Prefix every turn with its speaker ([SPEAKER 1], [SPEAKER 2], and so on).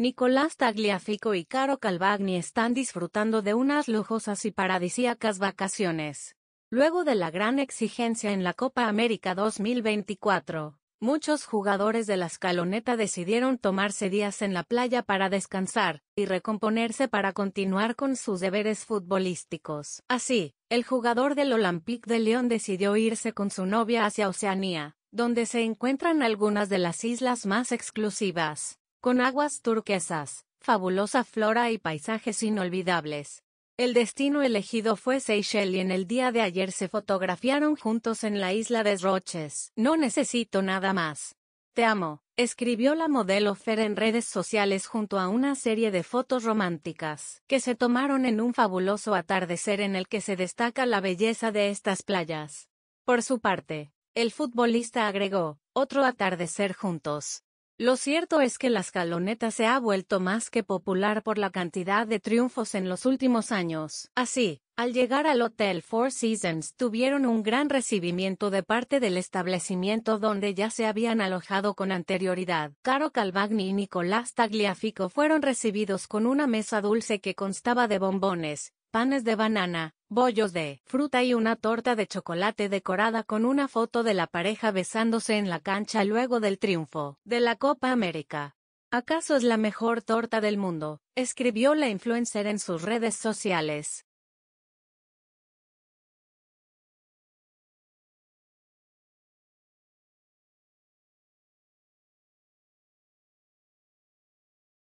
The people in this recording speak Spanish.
[SPEAKER 1] Nicolás Tagliafico y Caro Calvagni están disfrutando de unas lujosas y paradisíacas vacaciones. Luego de la gran exigencia en la Copa América 2024, muchos jugadores de la escaloneta decidieron tomarse días en la playa para descansar y recomponerse para continuar con sus deberes futbolísticos. Así, el jugador del Olympique de Lyon decidió irse con su novia hacia Oceanía, donde se encuentran algunas de las islas más exclusivas. Con aguas turquesas, fabulosa flora y paisajes inolvidables. El destino elegido fue Seychelles y en el día de ayer se fotografiaron juntos en la isla de Roches. No necesito nada más. Te amo, escribió la modelo Fer en redes sociales junto a una serie de fotos románticas que se tomaron en un fabuloso atardecer en el que se destaca la belleza de estas playas. Por su parte, el futbolista agregó, otro atardecer juntos. Lo cierto es que la escaloneta se ha vuelto más que popular por la cantidad de triunfos en los últimos años. Así, al llegar al Hotel Four Seasons tuvieron un gran recibimiento de parte del establecimiento donde ya se habían alojado con anterioridad. Caro Calvagni y Nicolás Tagliafico fueron recibidos con una mesa dulce que constaba de bombones, panes de banana, bollos de fruta y una torta de chocolate decorada con una foto de la pareja besándose en la cancha luego del triunfo de la Copa América. ¿Acaso es la mejor torta del mundo? escribió la influencer en sus redes sociales.